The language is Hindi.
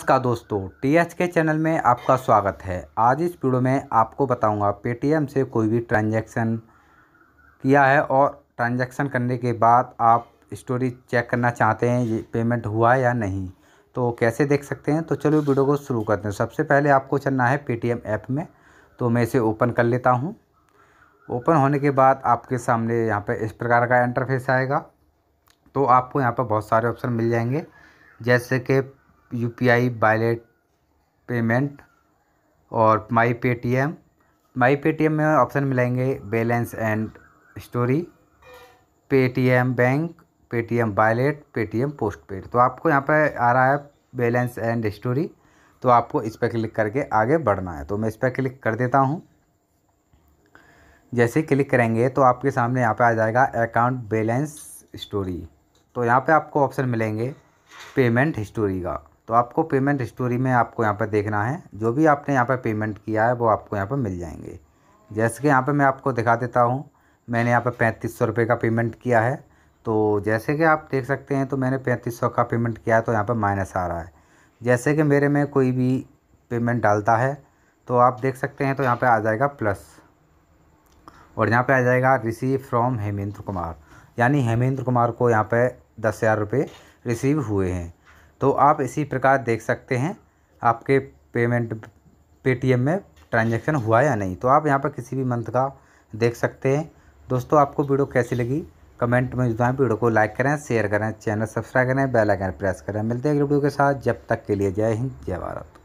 नमस्कार दोस्तों टी एच के चैनल में आपका स्वागत है आज इस वीडियो में आपको बताऊंगा पेटीएम से कोई भी ट्रांजैक्शन किया है और ट्रांजैक्शन करने के बाद आप स्टोरी चेक करना चाहते हैं ये पेमेंट हुआ या नहीं तो कैसे देख सकते हैं तो चलो वीडियो को शुरू करते हैं सबसे पहले आपको चलना है पेटीएम ऐप में तो मैं इसे ओपन कर लेता हूँ ओपन होने के बाद आपके सामने यहाँ पर इस प्रकार का इंटरफेस आएगा तो आपको यहाँ पर बहुत सारे ऑप्शन मिल जाएंगे जैसे कि U P I wallet payment और my Paytm my Paytm में ऑप्शन मिलेंगे balance and story M bank pay T pay wallet M postpaid तो आपको यहाँ पर आ रहा है बैलेंस एंड स्टोरी तो आपको इस पर क्लिक करके आगे बढ़ना है तो मैं इस पर क्लिक कर देता हूँ जैसे क्लिक करेंगे तो आपके सामने यहाँ पे आ जाएगा अकाउंट बैलेंस स्टोरी तो यहाँ पे आपको ऑप्शन मिलेंगे पेमेंट हिस्टोरी का तो आपको पेमेंट हिस्टोरी में आपको यहाँ पर देखना है जो भी आपने यहाँ पर पेमेंट किया है वो आपको यहाँ पर मिल जाएंगे जैसे कि यहाँ पर मैं आपको दिखा देता हूँ मैंने यहाँ पर पैंतीस सौ रुपये का पेमेंट किया है तो जैसे कि आप देख सकते हैं तो मैंने पैंतीस सौ का पेमेंट किया है तो यहाँ पर माइनस आ रहा है जैसे कि मेरे में कोई भी पेमेंट डालता है तो आप देख सकते हैं तो यहाँ पर आ जाएगा प्लस और यहाँ पर आ जाएगा रिसीव फ्रॉम हेमेंद्र कुमार यानी हेमेंद्र कुमार को यहाँ पर दस हज़ार रुपये रिसीव हुए हैं तो आप इसी प्रकार देख सकते हैं आपके पेमेंट पेटीएम में ट्रांजैक्शन हुआ या नहीं तो आप यहाँ पर किसी भी मंथ का देख सकते हैं दोस्तों आपको वीडियो कैसी लगी कमेंट में जुटाएँ वीडियो को लाइक करें शेयर करें चैनल सब्सक्राइब करें बेल आइकन प्रेस करें मिलते हैं वीडियो के साथ जब तक के लिए जय हिंद जय भारत